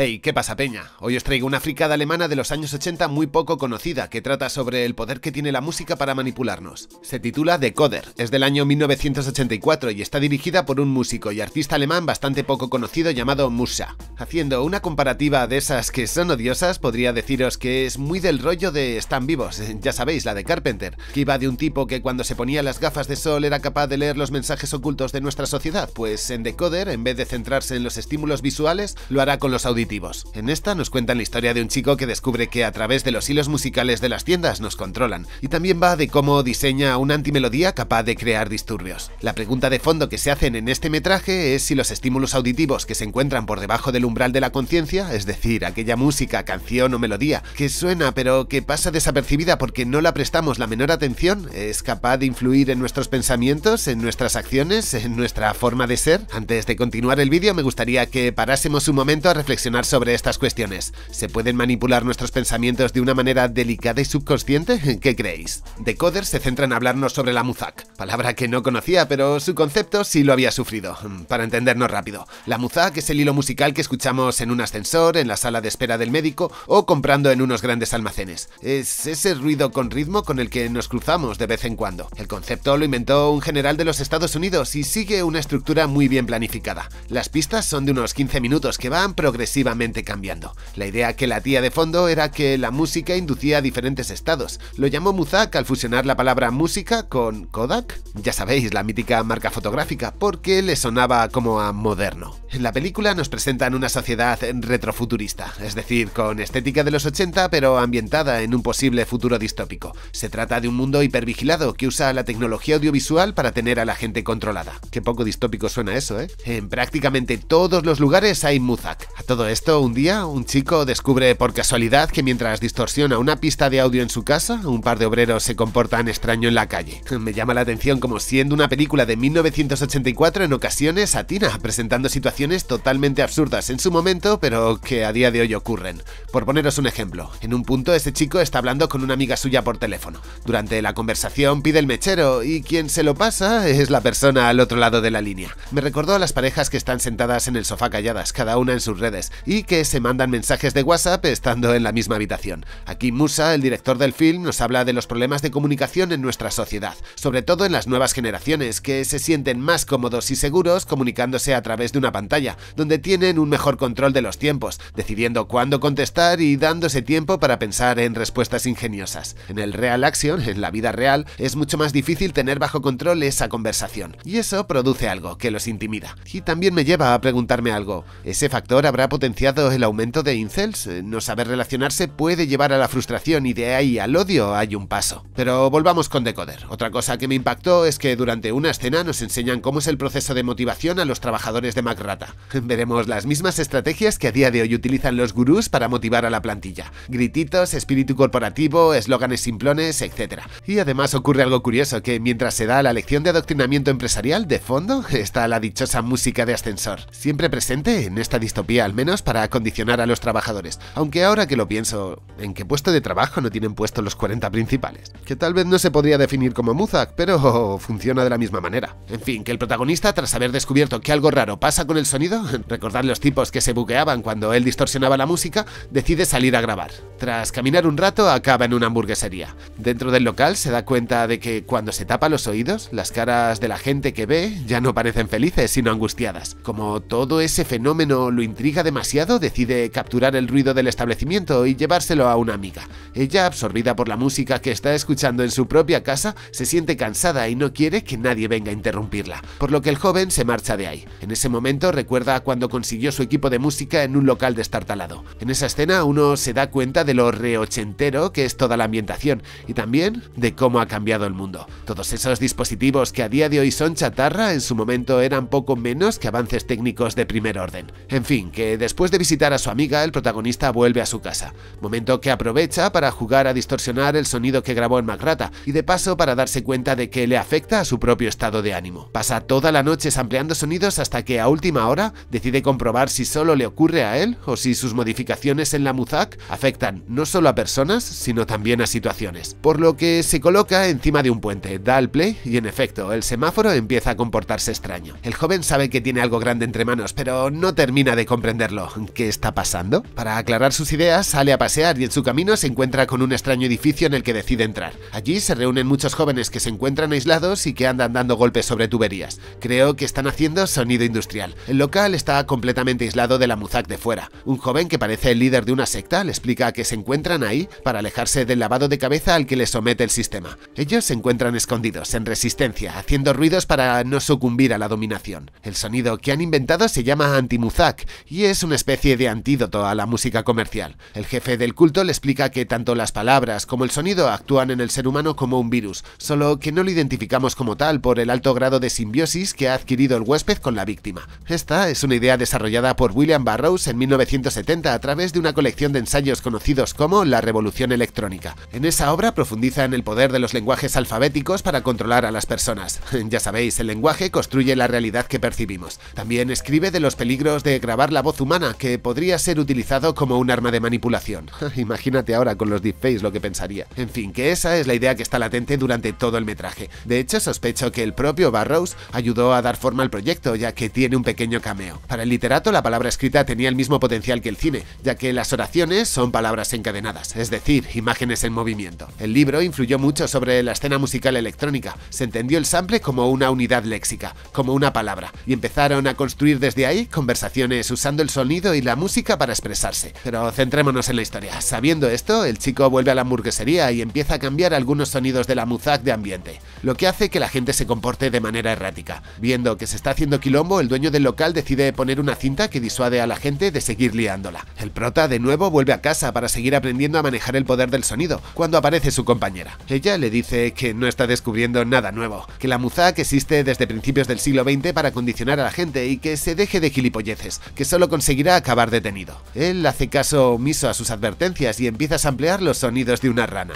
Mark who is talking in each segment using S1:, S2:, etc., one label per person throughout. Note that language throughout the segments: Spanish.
S1: Hey, ¿qué pasa, Peña? Hoy os traigo una fricada alemana de los años 80 muy poco conocida que trata sobre el poder que tiene la música para manipularnos. Se titula Decoder, es del año 1984 y está dirigida por un músico y artista alemán bastante poco conocido llamado Musa. Haciendo una comparativa de esas que son odiosas, podría deciros que es muy del rollo de Están vivos, ya sabéis, la de Carpenter, que iba de un tipo que cuando se ponía las gafas de sol era capaz de leer los mensajes ocultos de nuestra sociedad, pues en Decoder, en vez de centrarse en los estímulos visuales, lo hará con los auditores. En esta nos cuentan la historia de un chico que descubre que a través de los hilos musicales de las tiendas nos controlan, y también va de cómo diseña una antimelodía capaz de crear disturbios. La pregunta de fondo que se hacen en este metraje es si los estímulos auditivos que se encuentran por debajo del umbral de la conciencia, es decir, aquella música, canción o melodía que suena pero que pasa desapercibida porque no la prestamos la menor atención, es capaz de influir en nuestros pensamientos, en nuestras acciones, en nuestra forma de ser. Antes de continuar el vídeo me gustaría que parásemos un momento a reflexionar sobre estas cuestiones. ¿Se pueden manipular nuestros pensamientos de una manera delicada y subconsciente? ¿Qué creéis? Decoder se centra en hablarnos sobre la Muzak, palabra que no conocía, pero su concepto sí lo había sufrido. Para entendernos rápido, la Muzak es el hilo musical que escuchamos en un ascensor, en la sala de espera del médico o comprando en unos grandes almacenes. Es ese ruido con ritmo con el que nos cruzamos de vez en cuando. El concepto lo inventó un general de los Estados Unidos y sigue una estructura muy bien planificada. Las pistas son de unos 15 minutos que van progresivamente cambiando. La idea que latía de fondo era que la música inducía diferentes estados. Lo llamó Muzak al fusionar la palabra música con Kodak, ya sabéis, la mítica marca fotográfica, porque le sonaba como a moderno. En la película nos presentan una sociedad retrofuturista, es decir, con estética de los 80 pero ambientada en un posible futuro distópico. Se trata de un mundo hipervigilado que usa la tecnología audiovisual para tener a la gente controlada. Qué poco distópico suena eso, ¿eh? En prácticamente todos los lugares hay Muzak. A todo esto, un día un chico descubre por casualidad que mientras distorsiona una pista de audio en su casa, un par de obreros se comportan extraño en la calle. Me llama la atención como siendo una película de 1984 en ocasiones atina, presentando situaciones totalmente absurdas en su momento, pero que a día de hoy ocurren. Por poneros un ejemplo, en un punto ese chico está hablando con una amiga suya por teléfono. Durante la conversación pide el mechero y quien se lo pasa es la persona al otro lado de la línea. Me recordó a las parejas que están sentadas en el sofá calladas, cada una en sus redes, y que se mandan mensajes de WhatsApp estando en la misma habitación. Aquí Musa, el director del film, nos habla de los problemas de comunicación en nuestra sociedad, sobre todo en las nuevas generaciones, que se sienten más cómodos y seguros comunicándose a través de una pantalla, donde tienen un mejor control de los tiempos, decidiendo cuándo contestar y dándose tiempo para pensar en respuestas ingeniosas. En el real action, en la vida real, es mucho más difícil tener bajo control esa conversación, y eso produce algo que los intimida. Y también me lleva a preguntarme algo, ¿ese factor habrá potencial el aumento de incels. Eh, no saber relacionarse puede llevar a la frustración y de ahí al odio hay un paso. Pero volvamos con Decoder. Otra cosa que me impactó es que durante una escena nos enseñan cómo es el proceso de motivación a los trabajadores de Macrata. Veremos las mismas estrategias que a día de hoy utilizan los gurús para motivar a la plantilla. Grititos, espíritu corporativo, eslóganes simplones, etc. Y además ocurre algo curioso que mientras se da la lección de adoctrinamiento empresarial, de fondo está la dichosa música de ascensor. Siempre presente, en esta distopía al menos, para acondicionar a los trabajadores, aunque ahora que lo pienso, ¿en qué puesto de trabajo no tienen puesto los 40 principales? Que tal vez no se podría definir como Muzak, pero funciona de la misma manera. En fin, que el protagonista, tras haber descubierto que algo raro pasa con el sonido, recordar los tipos que se buqueaban cuando él distorsionaba la música, decide salir a grabar. Tras caminar un rato, acaba en una hamburguesería. Dentro del local se da cuenta de que cuando se tapa los oídos, las caras de la gente que ve ya no parecen felices, sino angustiadas. Como todo ese fenómeno lo intriga demasiado, decide capturar el ruido del establecimiento y llevárselo a una amiga. Ella, absorbida por la música que está escuchando en su propia casa, se siente cansada y no quiere que nadie venga a interrumpirla, por lo que el joven se marcha de ahí. En ese momento recuerda cuando consiguió su equipo de música en un local destartalado. En esa escena uno se da cuenta de lo reochentero que es toda la ambientación y también de cómo ha cambiado el mundo. Todos esos dispositivos que a día de hoy son chatarra en su momento eran poco menos que avances técnicos de primer orden. En fin, que después Después de visitar a su amiga, el protagonista vuelve a su casa, momento que aprovecha para jugar a distorsionar el sonido que grabó en Macrata y de paso para darse cuenta de que le afecta a su propio estado de ánimo. Pasa toda la noche sampleando sonidos hasta que a última hora decide comprobar si solo le ocurre a él o si sus modificaciones en la Muzak afectan no solo a personas, sino también a situaciones. Por lo que se coloca encima de un puente, da al play y en efecto, el semáforo empieza a comportarse extraño. El joven sabe que tiene algo grande entre manos, pero no termina de comprenderlo. ¿qué está pasando? Para aclarar sus ideas, sale a pasear y en su camino se encuentra con un extraño edificio en el que decide entrar. Allí se reúnen muchos jóvenes que se encuentran aislados y que andan dando golpes sobre tuberías. Creo que están haciendo sonido industrial. El local está completamente aislado de la Muzak de fuera. Un joven que parece el líder de una secta le explica que se encuentran ahí para alejarse del lavado de cabeza al que le somete el sistema. Ellos se encuentran escondidos, en resistencia, haciendo ruidos para no sucumbir a la dominación. El sonido que han inventado se llama anti-Muzak y es especie de antídoto a la música comercial. El jefe del culto le explica que tanto las palabras como el sonido actúan en el ser humano como un virus, solo que no lo identificamos como tal por el alto grado de simbiosis que ha adquirido el huésped con la víctima. Esta es una idea desarrollada por William Burroughs en 1970 a través de una colección de ensayos conocidos como La Revolución Electrónica. En esa obra profundiza en el poder de los lenguajes alfabéticos para controlar a las personas. Ya sabéis, el lenguaje construye la realidad que percibimos. También escribe de los peligros de grabar la voz humana que podría ser utilizado como un arma de manipulación. Imagínate ahora con los deepfakes lo que pensaría. En fin, que esa es la idea que está latente durante todo el metraje. De hecho, sospecho que el propio Barrows ayudó a dar forma al proyecto, ya que tiene un pequeño cameo. Para el literato, la palabra escrita tenía el mismo potencial que el cine, ya que las oraciones son palabras encadenadas, es decir, imágenes en movimiento. El libro influyó mucho sobre la escena musical electrónica. Se entendió el sample como una unidad léxica, como una palabra, y empezaron a construir desde ahí conversaciones usando el sol y la música para expresarse. Pero centrémonos en la historia. Sabiendo esto, el chico vuelve a la hamburguesería y empieza a cambiar algunos sonidos de la muzak de ambiente, lo que hace que la gente se comporte de manera errática. Viendo que se está haciendo quilombo, el dueño del local decide poner una cinta que disuade a la gente de seguir liándola. El prota de nuevo vuelve a casa para seguir aprendiendo a manejar el poder del sonido, cuando aparece su compañera. Ella le dice que no está descubriendo nada nuevo, que la muzak existe desde principios del siglo XX para condicionar a la gente y que se deje de gilipolleces, que solo consigue a acabar detenido. Él hace caso omiso a sus advertencias y empieza a samplear los sonidos de una rana.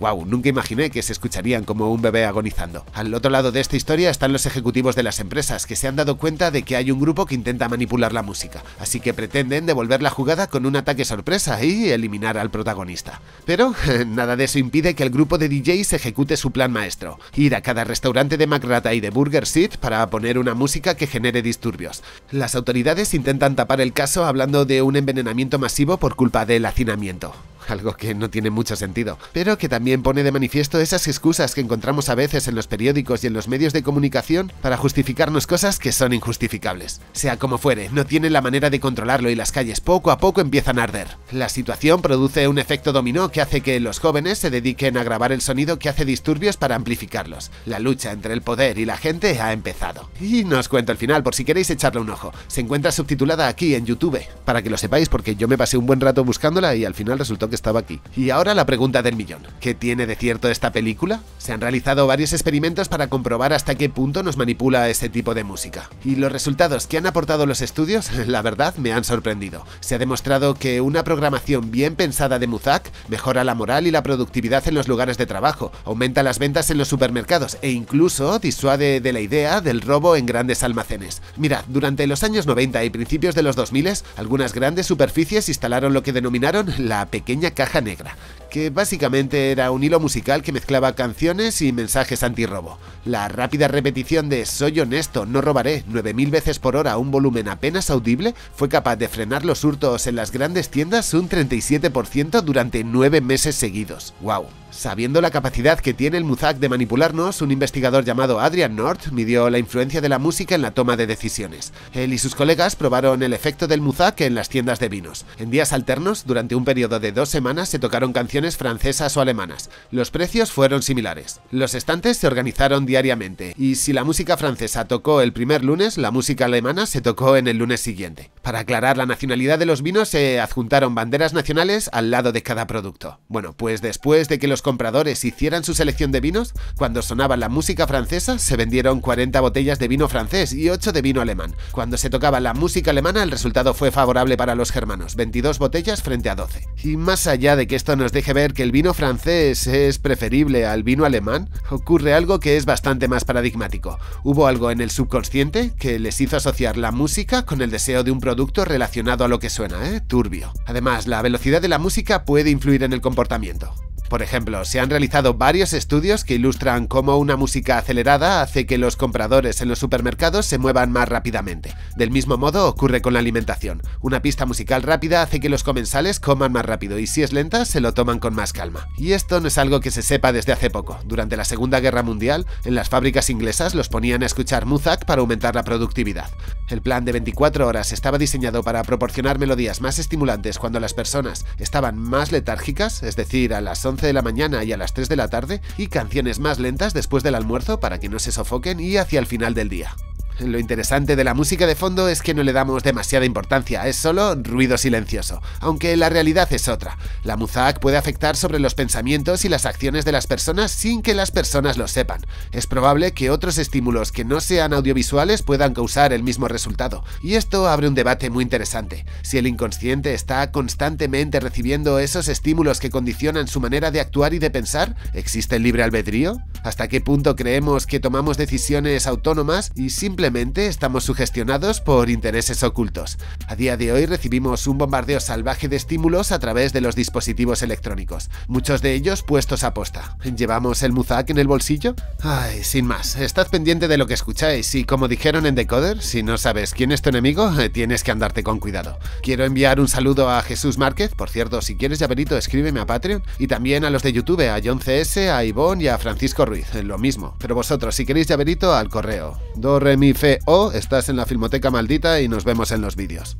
S1: Wow, nunca imaginé que se escucharían como un bebé agonizando. Al otro lado de esta historia están los ejecutivos de las empresas que se han dado cuenta de que hay un grupo que intenta manipular la música, así que pretenden devolver la jugada con un ataque sorpresa y eliminar al protagonista. Pero nada de eso impide que el grupo de DJs ejecute su plan maestro, ir a cada restaurante de Macrata y de Burger Seed para poner una música que genere disturbios. Las autoridades intentan tapar el caso hablando de un envenenamiento masivo por culpa del hacinamiento algo que no tiene mucho sentido, pero que también pone de manifiesto esas excusas que encontramos a veces en los periódicos y en los medios de comunicación para justificarnos cosas que son injustificables. Sea como fuere, no tienen la manera de controlarlo y las calles poco a poco empiezan a arder. La situación produce un efecto dominó que hace que los jóvenes se dediquen a grabar el sonido que hace disturbios para amplificarlos. La lucha entre el poder y la gente ha empezado. Y no os cuento el final por si queréis echarle un ojo. Se encuentra subtitulada aquí en YouTube, para que lo sepáis porque yo me pasé un buen rato buscándola y al final resultó que estaba aquí. Y ahora la pregunta del millón. ¿Qué tiene de cierto esta película? Se han realizado varios experimentos para comprobar hasta qué punto nos manipula ese tipo de música. Y los resultados que han aportado los estudios, la verdad, me han sorprendido. Se ha demostrado que una programación bien pensada de Muzak mejora la moral y la productividad en los lugares de trabajo, aumenta las ventas en los supermercados e incluso disuade de la idea del robo en grandes almacenes. Mirad, durante los años 90 y principios de los 2000, algunas grandes superficies instalaron lo que denominaron la pequeña caja negra, que básicamente era un hilo musical que mezclaba canciones y mensajes antirrobo. La rápida repetición de Soy honesto, no robaré 9000 veces por hora un volumen apenas audible fue capaz de frenar los hurtos en las grandes tiendas un 37% durante 9 meses seguidos. ¡Wow! Sabiendo la capacidad que tiene el Muzak de manipularnos, un investigador llamado Adrian North midió la influencia de la música en la toma de decisiones. Él y sus colegas probaron el efecto del Muzak en las tiendas de vinos. En días alternos, durante un periodo de dos semanas, se tocaron canciones francesas o alemanas. Los precios fueron similares. Los estantes se organizaron diariamente, y si la música francesa tocó el primer lunes, la música alemana se tocó en el lunes siguiente. Para aclarar la nacionalidad de los vinos, se adjuntaron banderas nacionales al lado de cada producto. Bueno, pues después de que los compradores hicieran su selección de vinos, cuando sonaba la música francesa se vendieron 40 botellas de vino francés y 8 de vino alemán. Cuando se tocaba la música alemana el resultado fue favorable para los germanos, 22 botellas frente a 12. Y más allá de que esto nos deje ver que el vino francés es preferible al vino alemán, ocurre algo que es bastante más paradigmático. Hubo algo en el subconsciente que les hizo asociar la música con el deseo de un producto relacionado a lo que suena, ¿eh? Turbio. Además, la velocidad de la música puede influir en el comportamiento. Por ejemplo, se han realizado varios estudios que ilustran cómo una música acelerada hace que los compradores en los supermercados se muevan más rápidamente. Del mismo modo ocurre con la alimentación. Una pista musical rápida hace que los comensales coman más rápido y si es lenta se lo toman con más calma. Y esto no es algo que se sepa desde hace poco. Durante la Segunda Guerra Mundial, en las fábricas inglesas los ponían a escuchar Muzak para aumentar la productividad. El plan de 24 horas estaba diseñado para proporcionar melodías más estimulantes cuando las personas estaban más letárgicas, es decir, a las 11 de la mañana y a las 3 de la tarde y canciones más lentas después del almuerzo para que no se sofoquen y hacia el final del día. Lo interesante de la música de fondo es que no le damos demasiada importancia, es solo ruido silencioso, aunque la realidad es otra. La Muzak puede afectar sobre los pensamientos y las acciones de las personas sin que las personas lo sepan. Es probable que otros estímulos que no sean audiovisuales puedan causar el mismo resultado, y esto abre un debate muy interesante. Si el inconsciente está constantemente recibiendo esos estímulos que condicionan su manera de actuar y de pensar, ¿existe el libre albedrío? ¿Hasta qué punto creemos que tomamos decisiones autónomas y simplemente estamos sugestionados por intereses ocultos? A día de hoy recibimos un bombardeo salvaje de estímulos a través de los dispositivos electrónicos, muchos de ellos puestos a posta. ¿Llevamos el Muzak en el bolsillo? Ay, sin más, estad pendiente de lo que escucháis y como dijeron en Decoder, si no sabes quién es tu enemigo, eh, tienes que andarte con cuidado. Quiero enviar un saludo a Jesús Márquez, por cierto, si quieres llaverito escríbeme a Patreon, y también a los de YouTube, a John CS, a Ivonne y a Francisco en lo mismo. Pero vosotros, si queréis llaverito, al correo. Do, re, mi, fe, o, estás en la Filmoteca Maldita y nos vemos en los vídeos.